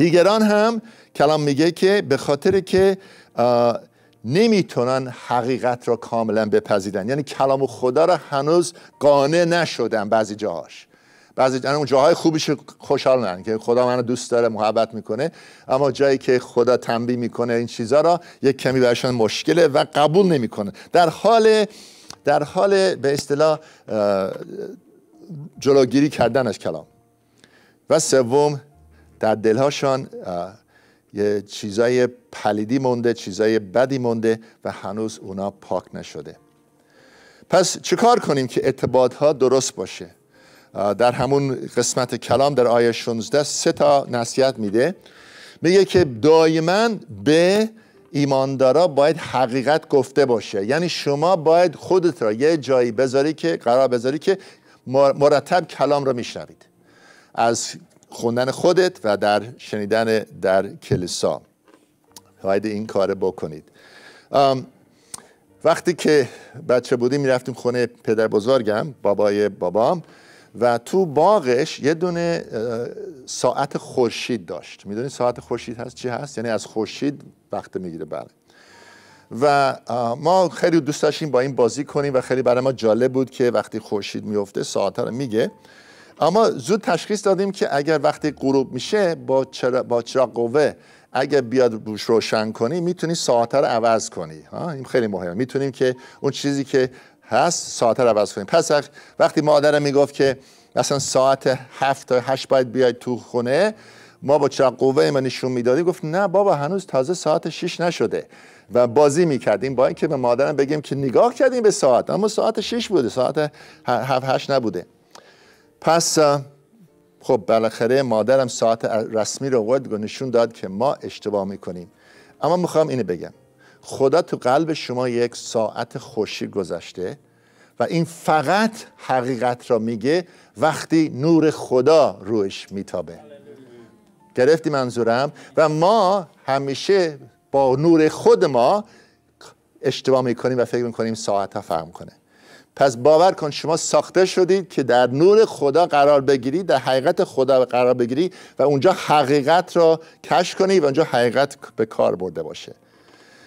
دیگران هم کلام میگه که به خاطر که نمیتونن حقیقت را کاملا بپذیرن یعنی کلام خدا را هنوز قانع نشدن بعضی جاهاش بعضی جا... یعنی اون جاهای خوبیش خوشحال که خدا منو دوست داره محبت میکنه اما جایی که خدا تنبیه میکنه این چیزها را یک کمی برشان مشکله و قبول نمیکنه در حال در حال به اصطلاح جلوگیری کردن از کلام و سوم در دلهاشان یه چیزای پلیدی مونده چیزای بدی مونده و هنوز اونا پاک نشده پس چکار کنیم که اعتبادها درست باشه در همون قسمت کلام در آیه 16 سه تا نصیحت میده میگه که دایما به ایماندارا باید حقیقت گفته باشه یعنی شما باید خودت را یه جایی بذاری که قرار بذاری که مرتب کلام را میشنوید از خوندن خودت و در شنیدن در کلیسا باید این کار بکنید وقتی که بچه بودیم میرفتیم خونه پدر بزرگم بابای بابام و تو باغش یه دونه ساعت خورشید داشت میدونی ساعت خورشید هست چی هست یعنی از خورشید وقت میگیره بله و ما خیلی دوست داشتیم با این بازی کنیم و خیلی برای ما جالب بود که وقتی خورشید میفته ساعت رو میگه اما زود تشخیص دادیم که اگر وقتی غروب میشه با چرا با چراغ قوه اگر بیاد بوش روشن کنی میتونی ساعت رو عوض کنی ها این خیلی مهمه میتونیم که اون چیزی که هست ساعت رو عوض کنیم پس وقتی مادرم میگفت که مثلا ساعت هفت تا هشت باید بیاید تو خونه ما با چراغ قوه ما نشون میدادیم گفت نه بابا هنوز تازه ساعت 6 نشده و بازی میکردیم با اینکه به مادرم بگیم که نگاه کردیم به ساعت اما ساعت 6 بوده ساعت 7 8 نبوده پس خب بالاخره مادرم ساعت رسمی رو قد و نشون داد که ما اشتباه میکنیم اما میخوام اینه بگم خدا تو قلب شما یک ساعت خوشی گذاشته و این فقط حقیقت را میگه وقتی نور خدا روش میتابه گرفتی منظورم و ما همیشه با نور خود ما اشتباه میکنیم و فکر میکنیم ساعت ها فهم کنه پس باور کن شما ساخته شدید که در نور خدا قرار بگیری در حقیقت خدا قرار بگیری و اونجا حقیقت را کش کنی و اونجا حقیقت به کار برده باشه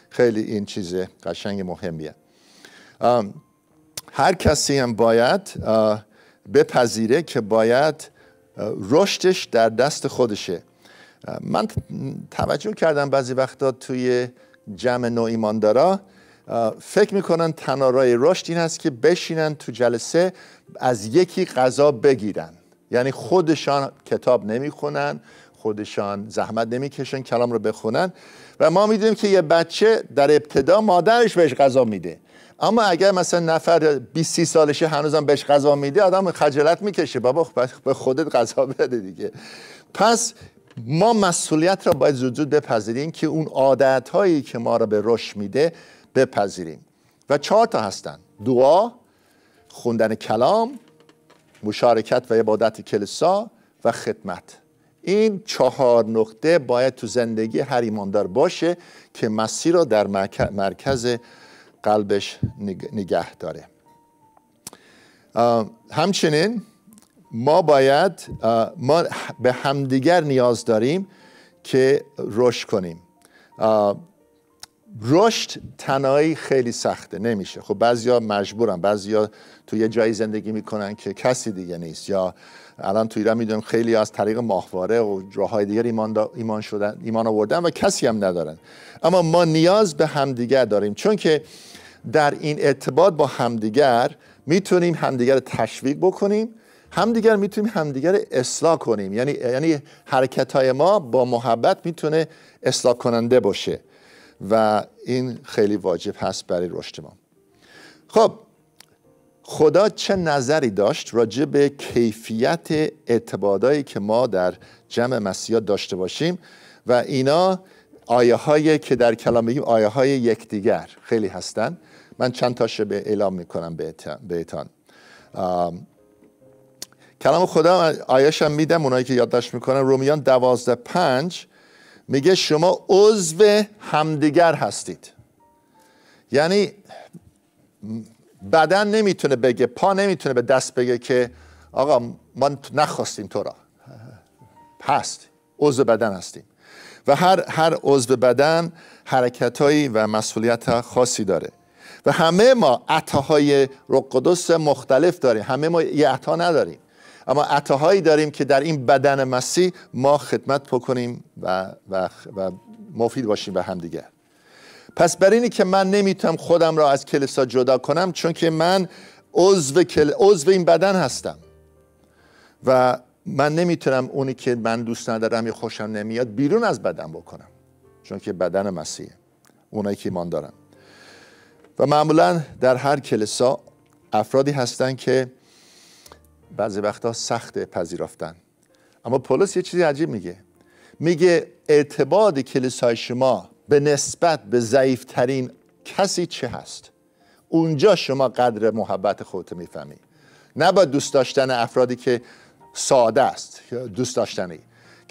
خیلی این چیز قشنگ مهمیه هر کسی هم باید بپذیره که باید رشدش در دست خودشه من توجه کردم بعضی وقتا توی جمع نو ایماندارا فکر میکنن تنارای رشد این است که بشینن تو جلسه از یکی غذا بگیرن یعنی خودشان کتاب نمیخونن خودشان زحمت نمیکشن کلام رو بخونن و ما میدونیم که یه بچه در ابتدا مادرش بهش غذا میده اما اگر مثلا نفر 20 30 سالشه هنوزم بهش غذا میده آدم خجالت میکشه بابا به خودت غذا بده دیگه پس ما مسئولیت را باید زود زود بپذیریم که اون عادت هایی که ما را به رشد میده بپذیریم و چهار تا هستن دعا خوندن کلام مشارکت و عبادت کلیسا و خدمت این چهار نقطه باید تو زندگی هر ایماندار باشه که مسیر را در مرکز قلبش نگه داره همچنین ما باید ما به همدیگر نیاز داریم که رشد کنیم رشد تنهایی خیلی سخته نمیشه خب بعضیا مجبورن بعضیا تو یه جایی زندگی میکنن که کسی دیگه نیست یا الان تو ایران میدونم خیلی از طریق ماهواره و راههای دیگر ایمان, ایمان شدن ایمان آوردن و کسی هم ندارن اما ما نیاز به همدیگر داریم چون که در این ارتباط با همدیگر میتونیم همدیگر تشویق بکنیم همدیگر میتونیم همدیگر اصلاح کنیم یعنی یعنی حرکت های ما با محبت میتونه اصلاح کننده باشه و این خیلی واجب هست برای رشد ما خب خدا چه نظری داشت راجع به کیفیت اعتبادایی که ما در جمع مسیح داشته باشیم و اینا آیه هایی که در کلام بگیم آیه های یکدیگر خیلی هستن من چند تاشه به اعلام میکنم بهتان کلام خدا آیاشم میدم اونایی که یادداشت میکنن رومیان دوازده پنج میگه شما عضو همدیگر هستید یعنی بدن نمیتونه بگه پا نمیتونه به دست بگه که آقا ما نخواستیم تو را هست عضو بدن هستیم و هر هر عضو بدن حرکتهایی و مسئولیت خاصی داره و همه ما عطاهای روح مختلف داریم همه ما یه عطا نداریم اما عطاهایی داریم که در این بدن مسیح ما خدمت بکنیم و, و, و مفید باشیم به همدیگه پس بر اینی که من نمیتونم خودم را از کلیسا جدا کنم چون که من عضو, کل... این بدن هستم و من نمیتونم اونی که من دوست ندارم یا خوشم نمیاد بیرون از بدن بکنم چون که بدن مسیحه اونایی که ایمان دارم و معمولا در هر کلیسا افرادی هستند که بعضی وقتها سخت پذیرفتن اما پولس یه چیزی عجیب میگه میگه اعتباد کلیسای شما به نسبت به ضعیفترین کسی چه هست اونجا شما قدر محبت خودت میفهمی با دوست داشتن افرادی که ساده است دوست داشتنی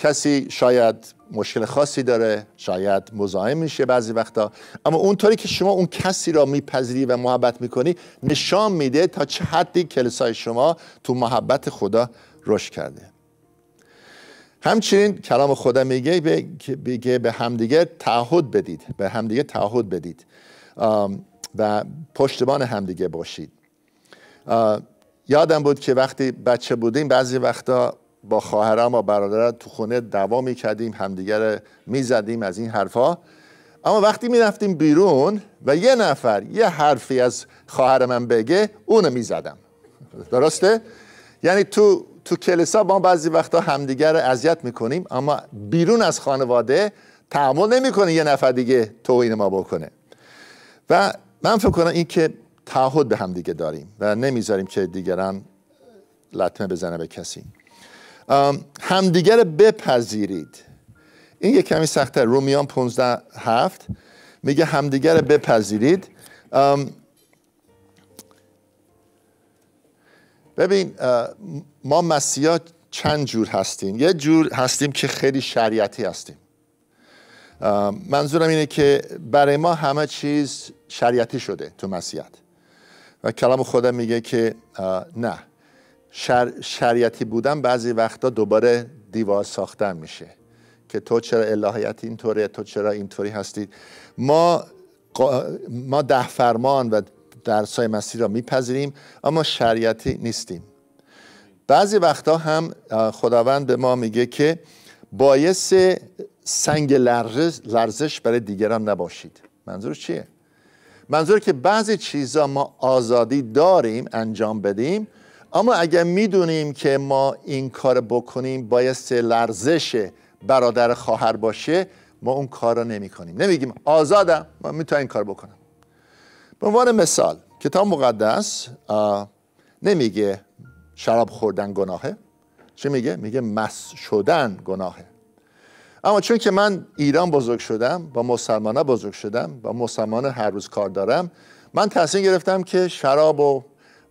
کسی شاید مشکل خاصی داره شاید مزاحم میشه بعضی وقتا اما اونطوری که شما اون کسی را میپذیری و محبت میکنی نشان میده تا چه حدی کلیسای شما تو محبت خدا رشد کرده همچنین کلام خدا میگه به, به همدیگه تعهد بدید به همدیگه تعهد بدید و پشتبان همدیگه باشید یادم بود که وقتی بچه بودیم بعضی وقتا با خواهرم و برادرم تو خونه دوا کردیم همدیگر میزدیم از این حرفا اما وقتی میرفتیم بیرون و یه نفر یه حرفی از خواهر من بگه اونو میزدم درسته؟ یعنی تو تو کلیسا با بعضی وقتا همدیگر اذیت میکنیم اما بیرون از خانواده تحمل نمیکنه یه نفر دیگه توهین ما بکنه و من فکر کنم این که تعهد به همدیگه داریم و نمیذاریم که دیگران لطمه بزنه به کسی همدیگر بپذیرید این یه کمی سخته رومیان 15 هفت میگه همدیگر بپذیرید ببین ما مسیحا چند جور هستیم یه جور هستیم که خیلی شریعتی هستیم منظورم اینه که برای ما همه چیز شریعتی شده تو مسیحیت و کلام خدا میگه که نه شریعتی بودن بعضی وقتا دوباره دیوار ساختن میشه که تو چرا الهیت اینطوره تو چرا اینطوری هستی ما ما ده فرمان و درسای مسیح را میپذیریم اما شریعتی نیستیم بعضی وقتا هم خداوند به ما میگه که باعث سنگ لرزش, لرزش برای دیگران نباشید منظور چیه؟ منظور که بعضی چیزا ما آزادی داریم انجام بدیم اما اگر میدونیم که ما این کار بکنیم باعث لرزش برادر خواهر باشه ما اون کار رو نمی کنیم نمیگیم آزادم من میتونم این کار بکنم به عنوان مثال کتاب مقدس نمیگه شراب خوردن گناهه چه میگه؟ میگه مس شدن گناهه اما چون که من ایران بزرگ شدم با مسلمان بزرگ شدم با مسلمان هر روز کار دارم من تصمیم گرفتم که شراب و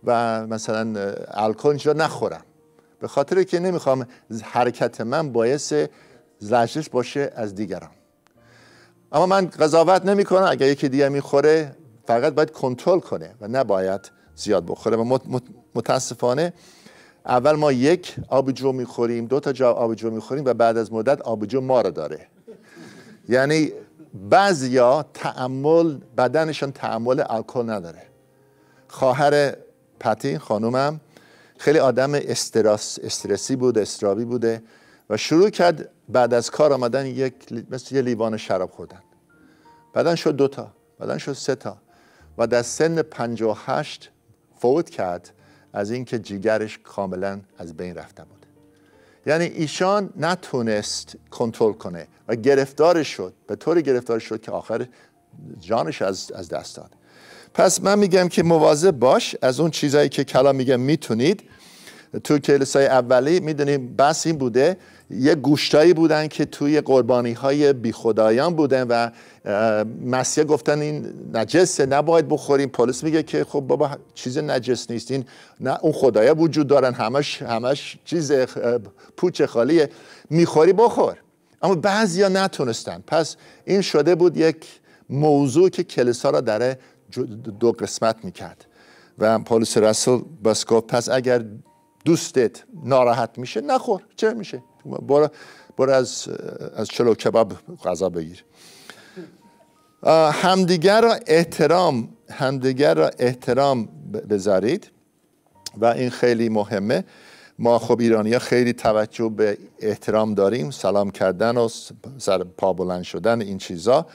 و مثلا الکل اینجا نخورم به خاطر که نمیخوام حرکت من باعث زجرش باشه از دیگران اما من قضاوت نمی کنم اگر یکی دیگه میخوره فقط باید کنترل کنه و نباید زیاد بخوره و متاسفانه اول ما یک آبجو میخوریم دو تا جا آبجو میخوریم و بعد از مدت آبجو ما رو داره یعنی بعضیا تعمل بدنشان تعمل الکل نداره خواهر پتی خانومم خیلی آدم استرس استرسی بود استرابی بوده و شروع کرد بعد از کار آمدن یک مثل یه لیوان شراب خوردن بعدا شد دوتا بعدا شد سه تا و در سن 58 فوت کرد از اینکه جیگرش کاملا از بین رفته بود یعنی ایشان نتونست کنترل کنه و گرفتار شد به طوری گرفتار شد که آخر جانش از, از دست داد پس من میگم که مواظب باش از اون چیزایی که کلام میگم میتونید تو کلیسای اولی میدونیم بس این بوده یه گوشتایی بودن که توی قربانی های بی خدایان بودن و مسیح گفتن این نجسه نباید بخوریم پولس میگه که خب بابا چیز نجس نیست این نه اون خدایا وجود دارن همش همش چیز پوچ خالیه میخوری بخور اما بعضیا نتونستن پس این شده بود یک موضوع که کلیسا را داره دو قسمت میکرد و پولیس رسول بس گفت پس اگر دوستت ناراحت میشه نخور چه میشه برو, از, از چلو کباب غذا بگیر همدیگر را احترام همدیگر را احترام بذارید و این خیلی مهمه ما خب ایرانی ها خیلی توجه به احترام داریم سلام کردن و سر پا بلند شدن این چیزا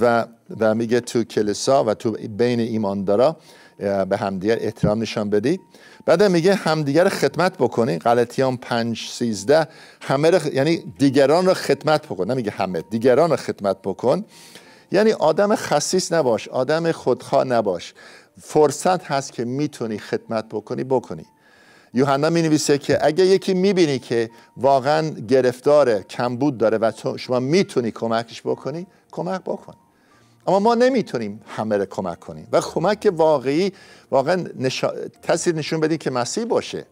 و, و میگه تو کلیسا و تو بین ایماندارا به همدیگر احترام نشان بدی بعد میگه همدیگر خدمت بکنی غلطیان پنج سیزده همه یعنی دیگران را خدمت بکن نمیگه همه دیگران را خدمت بکن یعنی آدم خصیص نباش آدم خودخواه نباش فرصت هست که میتونی خدمت بکنی بکنی یوحنا می نویسه که اگه یکی میبینی که واقعا گرفتاره کمبود داره و شما میتونی کمکش بکنی کمک بکن اما ما نمیتونیم همه رو کمک کنیم و کمک واقعی واقعا نشا... تاثیر نشون بدیم که مسیح باشه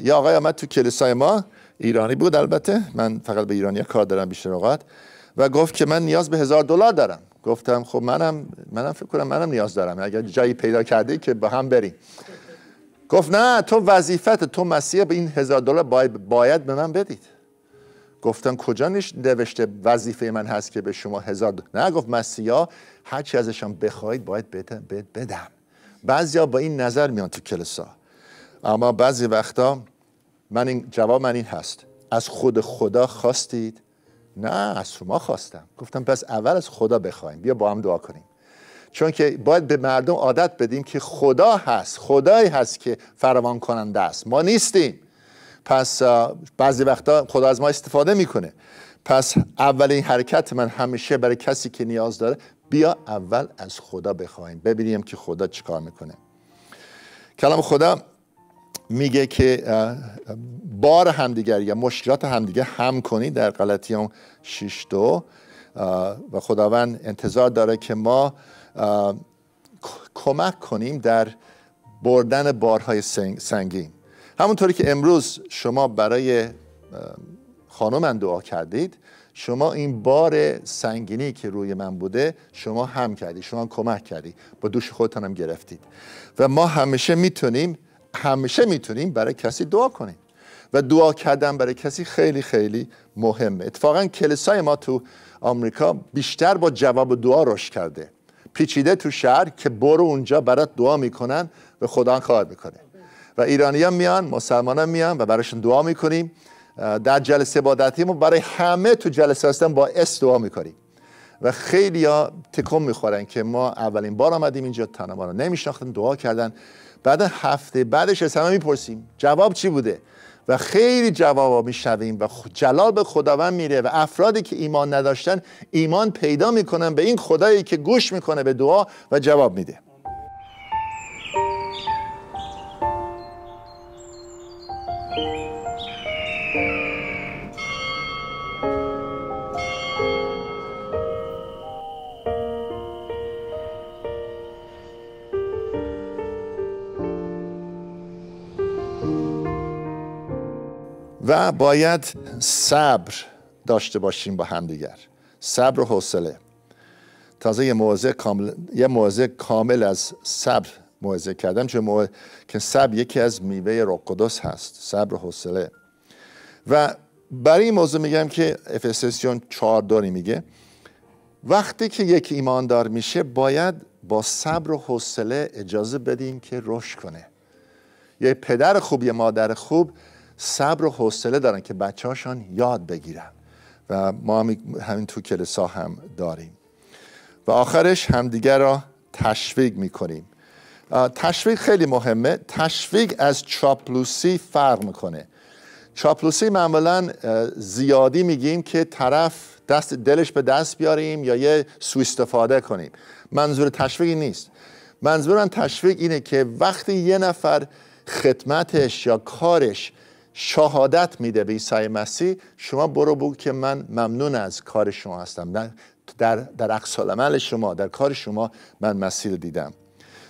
یا آقای آمد تو کلیسای ما ایرانی بود البته من فقط به ایرانی کار دارم بیشتر اوقات و گفت که من نیاز به هزار دلار دارم گفتم خب منم منم فکر کنم منم نیاز دارم اگر جایی پیدا کرده که با هم بریم گفت نه تو وظیفت تو مسیح به این هزار دلار باید, باید به من بدید گفتن کجا نوشته وظیفه من هست که به شما هزار دو... نه گفت مسیحا هر چی ازشان بخواید باید بدم بعضیا با این نظر میان تو کلسا اما بعضی وقتا من این جواب من این هست از خود خدا خواستید نه از شما خواستم گفتم پس اول از خدا بخوایم بیا با هم دعا کنیم چون که باید به مردم عادت بدیم که خدا هست خدایی هست که فراوان کننده است ما نیستیم پس بعضی وقتا خدا از ما استفاده میکنه پس اولین حرکت من همیشه برای کسی که نیاز داره بیا اول از خدا بخوایم ببینیم که خدا چیکار میکنه کلام خدا میگه که بار همدیگر یا مشکلات همدیگه هم کنی در غلطیان 6 دو و خداوند انتظار داره که ما کمک کنیم در بردن بارهای سنگین همونطوری که امروز شما برای خانم دعا کردید شما این بار سنگینی که روی من بوده شما هم کردید شما کمک کردی با دوش خودتان هم گرفتید و ما همیشه میتونیم همیشه میتونیم برای کسی دعا کنیم و دعا کردن برای کسی خیلی خیلی مهمه اتفاقا کلیسای ما تو آمریکا بیشتر با جواب دعا روش کرده پیچیده تو شهر که برو اونجا برات دعا میکنن و خدا کار میکنه و ایرانی هم میان مسلمان هم میان و براشون دعا میکنیم در جلسه عبادتی ما برای همه تو جلسه هستن با اس دعا میکنیم و خیلی ها تکم میخورن که ما اولین بار آمدیم اینجا تنما رو نمیشناختن دعا کردن بعد هفته بعدش از همه میپرسیم جواب چی بوده و خیلی جواب میشنویم و جلال به خداوند میره و افرادی که ایمان نداشتن ایمان پیدا میکنن به این خدایی که گوش میکنه به دعا و جواب میده و باید صبر داشته باشیم با همدیگر صبر و حوصله تازه یه موضع کامل, یه کامل از صبر موعظه کردم چون که صبر یکی از میوه روح قدس هست صبر و حوصله و برای این موضوع میگم که افسسیون 4 داری میگه وقتی که یک ایماندار میشه باید با صبر و حوصله اجازه بدیم که رشد کنه یه پدر خوب یه مادر خوب صبر و حوصله دارن که بچه یاد بگیرن و ما همین تو کلیسا هم داریم و آخرش همدیگر را تشویق میکنیم تشویق خیلی مهمه تشویق از چاپلوسی فرق میکنه چاپلوسی معمولا زیادی میگیم که طرف دست دلش به دست بیاریم یا یه سو استفاده کنیم منظور تشویقی نیست منظور تشویق اینه که وقتی یه نفر خدمتش یا کارش شهادت میده به عیسی مسیح شما برو بگو که من ممنون از کار شما هستم در در عمل شما در کار شما من مسیح رو دیدم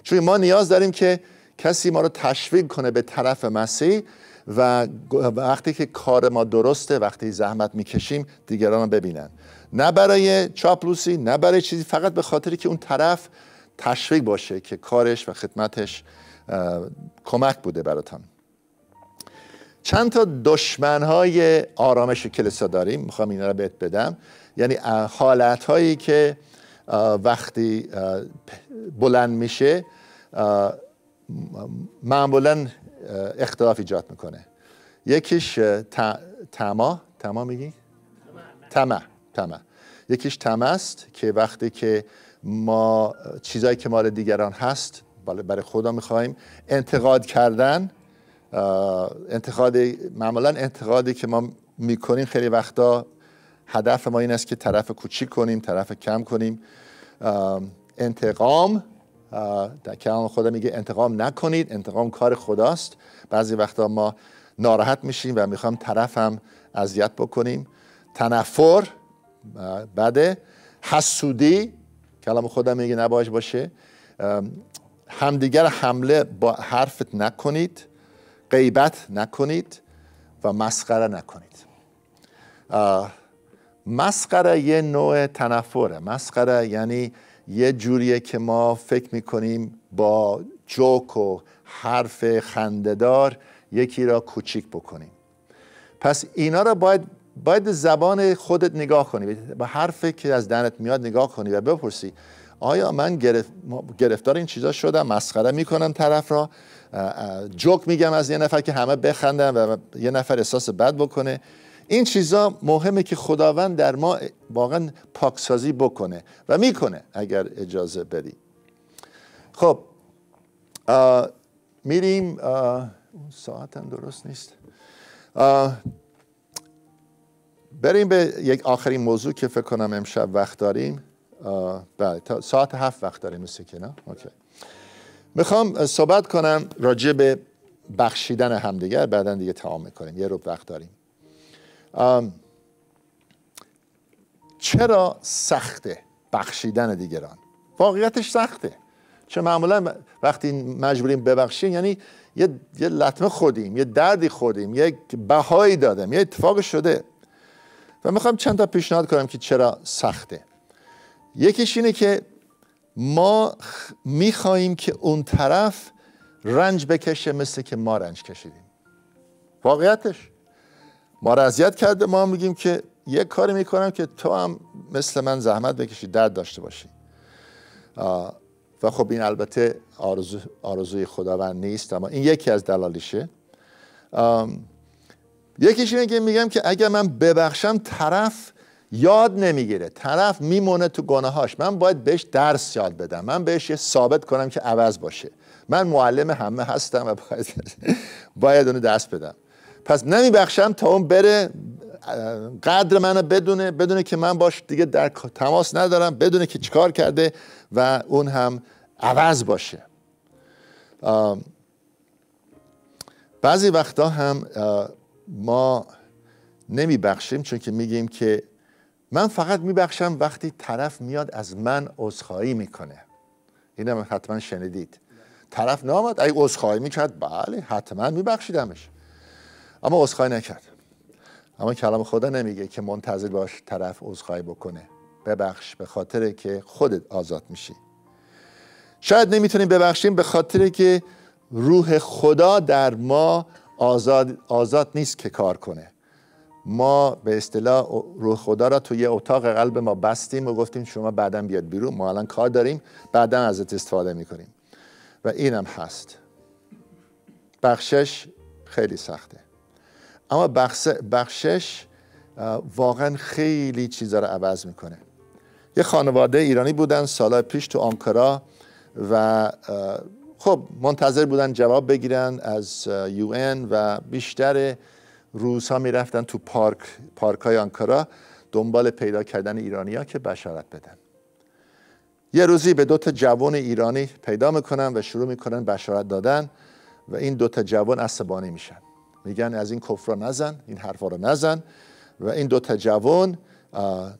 چون ما نیاز داریم که کسی ما رو تشویق کنه به طرف مسیح و وقتی که کار ما درسته وقتی زحمت میکشیم دیگران رو ببینن نه برای چاپلوسی نه برای چیزی فقط به خاطر که اون طرف تشویق باشه که کارش و خدمتش کمک بوده براتم چند تا دشمنهای آرامش کلیسا داریم میخوام این رو بهت بدم یعنی حالت هایی که وقتی بلند میشه معمولا اختلاف ایجاد میکنه یکیش تما تما میگی؟ تما تما یکیش تما است که وقتی که ما چیزایی که مال دیگران هست برای خدا میخوایم انتقاد کردن انتقاد معمولا انتقادی که ما میکنیم خیلی وقتا هدف ما این است که طرف کوچیک کنیم طرف کم کنیم انتقام در کلام خدا میگه انتقام نکنید انتقام کار خداست بعضی وقتا ما ناراحت میشیم و میخوام طرف هم اذیت بکنیم تنفر بده حسودی کلام خدا میگه نباید باشه همدیگر حمله با حرفت نکنید غیبت نکنید و مسخره نکنید مسخره یه نوع تنفره مسخره یعنی یه جوریه که ما فکر میکنیم با جوک و حرف خنددار یکی را کوچیک بکنیم پس اینا را باید باید زبان خودت نگاه کنی به حرفی که از دنت میاد نگاه کنی و بپرسی آیا من گرفتار این چیزا شدم مسخره میکنم طرف را جوک میگم از یه نفر که همه بخندن و یه نفر احساس بد بکنه این چیزا مهمه که خداوند در ما واقعا پاکسازی بکنه و میکنه اگر اجازه بدی خب میریم اون ساعتم درست نیست بریم به یک آخرین موضوع که فکر کنم امشب وقت داریم بله تا ساعت هفت وقت داریم مثل اوکی. میخوام صحبت کنم راجع به بخشیدن همدیگر بعدا دیگه تمام میکنیم یه روب وقت داریم چرا سخته بخشیدن دیگران واقعیتش سخته چه معمولا وقتی مجبوریم ببخشیم یعنی یه, لطمه خودیم یه دردی خودیم یک بهایی دادم یه اتفاق شده و میخوام چند تا پیشنهاد کنم که چرا سخته یکیش اینه که ما میخواییم که اون طرف رنج بکشه مثل که ما رنج کشیدیم واقعیتش ما را اذیت کرده ما هم میگیم که یک کاری میکنم که تو هم مثل من زحمت بکشی درد داشته باشی و خب این البته آرزوی خداوند نیست اما این یکی از دلالیشه یکیش اینه که میگم که اگر من ببخشم طرف یاد نمیگیره طرف میمونه تو گناهاش من باید بهش درس یاد بدم من بهش یه ثابت کنم که عوض باشه من معلم همه هستم و باید, باید اونو دست بدم پس نمیبخشم تا اون بره قدر منو بدونه بدونه که من باش دیگه در تماس ندارم بدونه که چیکار کرده و اون هم عوض باشه بعضی وقتا هم ما نمیبخشیم چون که میگیم که من فقط میبخشم وقتی طرف میاد از من عذرخواهی میکنه اینم حتما شنیدید طرف نامد ای عذرخواهی میکرد بله حتما میبخشیدمش اما عذرخواهی نکرد اما کلام خدا نمیگه که منتظر باش طرف عذرخواهی بکنه ببخش به خاطر که خودت آزاد میشی شاید نمیتونیم ببخشیم به خاطر که روح خدا در ما آزاد, آزاد نیست که کار کنه ما به اصطلاح روح خدا را توی اتاق قلب ما بستیم و گفتیم شما بعدا بیاد بیرون ما الان کار داریم بعدا ازت استفاده میکنیم و اینم هست بخشش خیلی سخته اما بخشش واقعا خیلی چیزا رو عوض میکنه یه خانواده ایرانی بودن سال پیش تو آنکارا و خب منتظر بودن جواب بگیرن از یو و بیشتر می رفتن تو پارک پارک های آنکارا دنبال پیدا کردن ایرانیا که بشارت بدن یه روزی به دوتا جوان ایرانی پیدا میکنن و شروع میکنن بشارت دادن و این دوتا جوان عصبانی میشن میگن از این کفر نزن این حرفا رو نزن و این دوتا جوان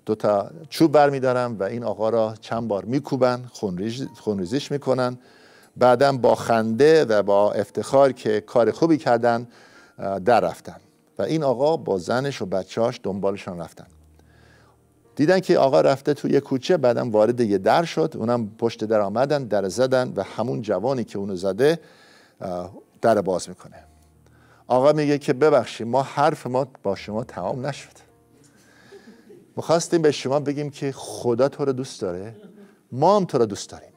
دوتا چوب بر میدارن و این آقا را چند بار میکوبن خونریزیش میکنن بعدا با خنده و با افتخار که کار خوبی کردن در رفتن و این آقا با زنش و بچهاش دنبالشان رفتن دیدن که آقا رفته توی یه کوچه بعدم وارد یه در شد اونم پشت در آمدن در زدن و همون جوانی که اونو زده در باز میکنه آقا میگه که ببخشید ما حرف ما با شما تمام نشد میخواستیم به شما بگیم که خدا تو رو دوست داره ما هم تو رو دوست داریم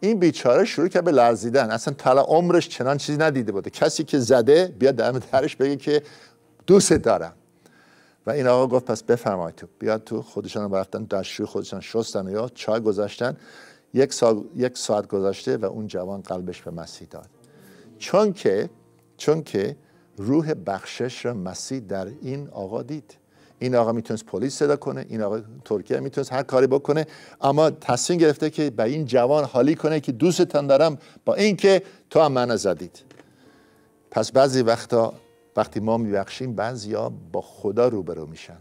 این بیچاره شروع کرد به لرزیدن اصلا طلا عمرش چنان چیزی ندیده بوده کسی که زده بیاد دم درش بگه که دوست دارم و این آقا گفت پس بفرمایید تو بیاد تو خودشان رو رفتن دستشوی خودشان شستن یا چای گذاشتن یک, یک ساعت گذشته و اون جوان قلبش به مسیح داد چون که چون که روح بخشش را مسیح در این آقا دید این آقا میتونست پلیس صدا کنه این آقا ترکیه میتونست هر کاری بکنه اما تصمیم گرفته که به این جوان حالی کنه که دوستتان دارم با اینکه تو هم منو زدید پس بعضی وقتا وقتی ما میبخشیم بعضیا با خدا روبرو میشن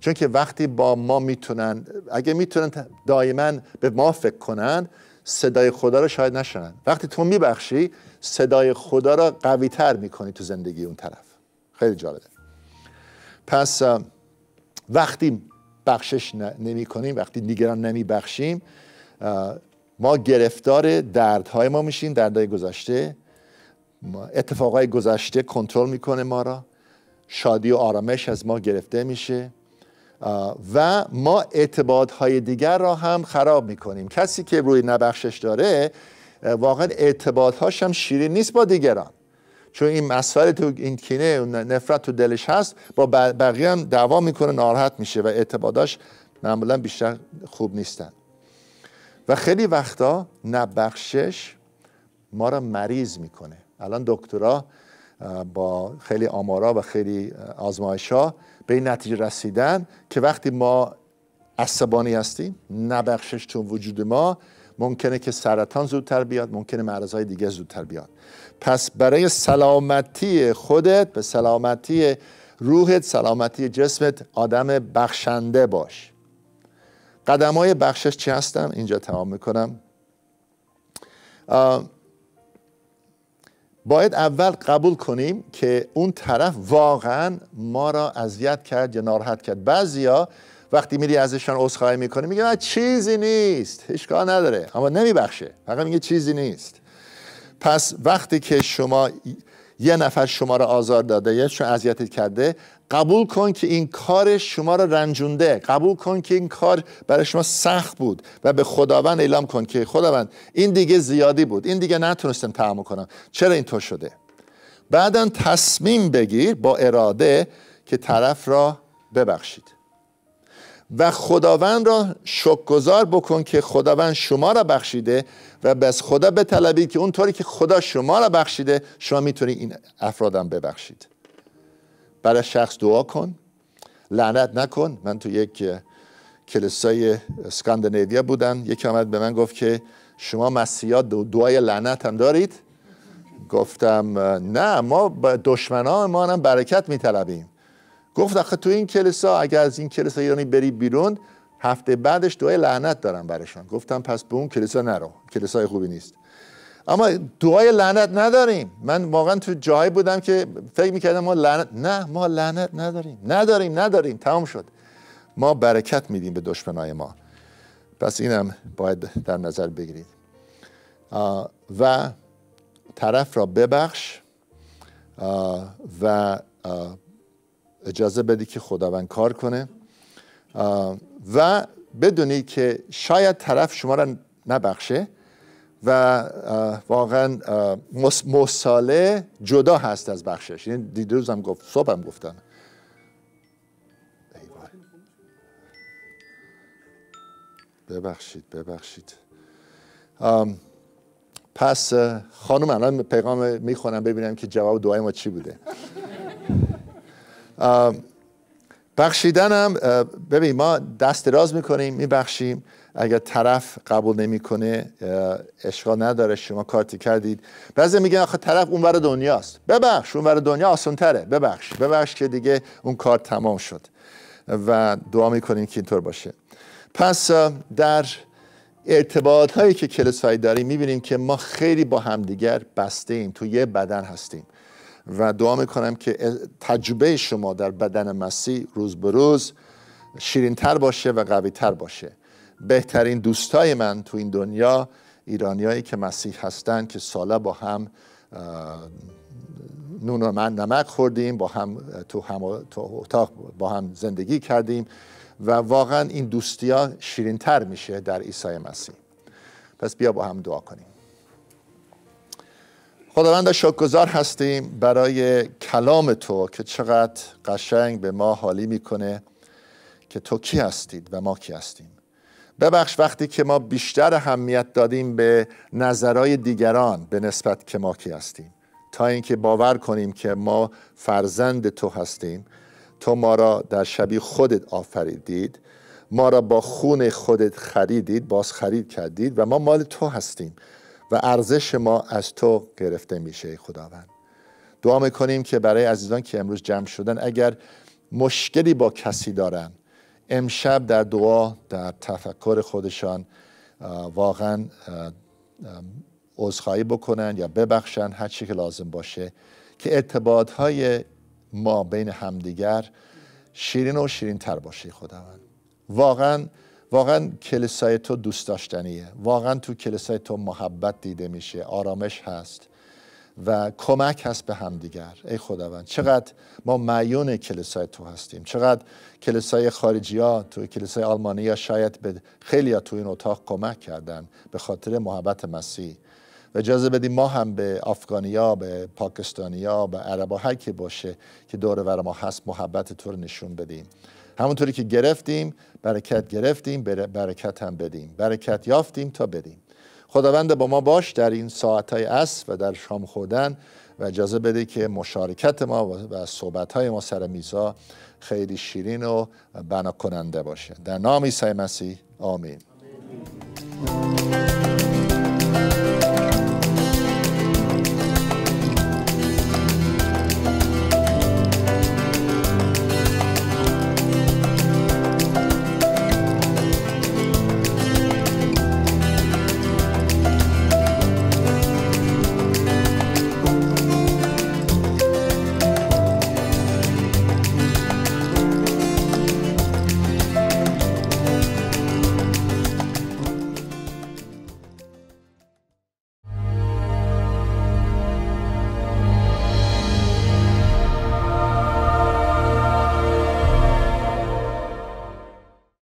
چون که وقتی با ما میتونن اگه میتونن دائما به ما فکر کنن صدای خدا رو شاید نشنن وقتی تو میبخشی صدای خدا را قوی تر میکنی تو زندگی اون طرف خیلی جالبه پس وقتی بخشش نمی کنیم وقتی دیگران نمی بخشیم ما گرفتار دردهای ما میشیم دردهای گذشته اتفاقای گذشته کنترل میکنه ما را شادی و آرامش از ما گرفته میشه و ما اعتباد های دیگر را هم خراب میکنیم کسی که روی نبخشش داره واقعا اعتباد هاش هم شیرین نیست با دیگران چون این مسائل تو این کینه و نفرت تو دلش هست با بقیه هم دعوا میکنه ناراحت میشه و اعتباداش معمولا بیشتر خوب نیستن و خیلی وقتا نبخشش ما را مریض میکنه الان دکترا با خیلی آمارا و خیلی آزمایشا به این نتیجه رسیدن که وقتی ما عصبانی هستیم نبخشش تو وجود ما ممکنه که سرطان زودتر بیاد ممکنه معرض دیگه زودتر بیاد پس برای سلامتی خودت به سلامتی روحت سلامتی جسمت آدم بخشنده باش قدم های بخشش چی هستم؟ اینجا تمام میکنم باید اول قبول کنیم که اون طرف واقعا ما را اذیت کرد یا ناراحت کرد بعضیا وقتی میری ازشان عذرخواهی میکنی میگه من چیزی نیست اشکال نداره اما نمیبخشه فقط میگه چیزی نیست پس وقتی که شما یه نفر شما را آزار داده یا شما اذیتت کرده قبول کن که این کار شما را رنجونده قبول کن که این کار برای شما سخت بود و به خداوند اعلام کن که خداوند این دیگه زیادی بود این دیگه نتونستم تحمل کنم چرا اینطور شده بعدا تصمیم بگیر با اراده که طرف را ببخشید و خداوند را شکرگزار بکن که خداوند شما را بخشیده و بس خدا طلبی که اونطوری که خدا شما را بخشیده شما میتونید این افرادم ببخشید برای شخص دعا کن لعنت نکن من تو یک کلیسای اسکاندیناوی بودن یکی آمد به من گفت که شما مسیحا دعای لعنت هم دارید گفتم نه ما دشمنا ما هم برکت طلبیم گفت آخه تو این کلیسا اگر از این کلیسا ایرانی بری بیرون هفته بعدش دعای لعنت دارم برشان گفتم پس به اون کلیسا نرو کلیسای خوبی نیست اما دعای لعنت نداریم من واقعا تو جایی بودم که فکر میکردم ما لعنت نه ما لعنت نداریم نداریم نداریم تمام شد ما برکت میدیم به دشمنای ما پس اینم باید در نظر بگیرید و طرف را ببخش و اجازه بدی که خداوند کار کنه و بدونی که شاید طرف شما را نبخشه و واقعا مساله جدا هست از بخشش یعنی دیروز هم گفت صبح هم گفتم ببخشید ببخشید پس خانم الان پیغام میخونم ببینم که جواب دعای ما چی بوده بخشیدنم هم ببین ما دست راز میکنیم میبخشیم اگر طرف قبول نمیکنه اشغال نداره شما کارتی کردید بعضی میگن آخه طرف اونور دنیاست ببخش اونور دنیا تره ببخش ببخش که دیگه اون کار تمام شد و دعا میکنیم که اینطور باشه پس در ارتباط هایی که کلیسایی داریم میبینیم که ما خیلی با همدیگر بسته ایم تو یه بدن هستیم و دعا میکنم که تجربه شما در بدن مسیح روز به روز تر باشه و قوی تر باشه بهترین دوستای من تو این دنیا ایرانیایی که مسیح هستن که سالا با هم نون و من نمک خوردیم با هم تو, هم تو اتاق با هم زندگی کردیم و واقعا این دوستی ها شیرین تر میشه در عیسی مسیح پس بیا با هم دعا کنیم خداوند شکرگزار هستیم برای کلام تو که چقدر قشنگ به ما حالی میکنه که تو کی هستید و ما کی هستیم ببخش وقتی که ما بیشتر اهمیت دادیم به نظرهای دیگران به نسبت که ما کی هستیم تا اینکه باور کنیم که ما فرزند تو هستیم تو ما را در شبیه خودت آفریدید ما را با خون خودت خریدید باز خرید کردید و ما مال تو هستیم و ارزش ما از تو گرفته میشه خداوند دعا میکنیم که برای عزیزان که امروز جمع شدن اگر مشکلی با کسی دارن امشب در دعا در تفکر خودشان واقعا عذرخواهی بکنن یا ببخشن هر چی که لازم باشه که ارتباط های ما بین همدیگر شیرین و شیرین تر باشه خداوند واقعا واقعا کلیسای تو دوست داشتنیه واقعا تو کلیسای تو محبت دیده میشه آرامش هست و کمک هست به همدیگر ای خداوند چقدر ما معیون کلیسای تو هستیم چقدر کلیسای خارجی ها تو کلیسای آلمانی ها شاید به خیلی ها تو این اتاق کمک کردن به خاطر محبت مسیح و اجازه بدیم ما هم به افغانیا به پاکستانیا به عربا هر باشه که دور ما هست محبت تو رو نشون بدیم همونطوری که گرفتیم برکت گرفتیم برکت هم بدیم برکت یافتیم تا بدیم خداوند با ما باش در این های عصر و در شام خوردن و اجازه بده که مشارکت ما و صحبت های ما سر میزا خیلی شیرین و بنا کننده باشه در نام عیسی مسیح آمین.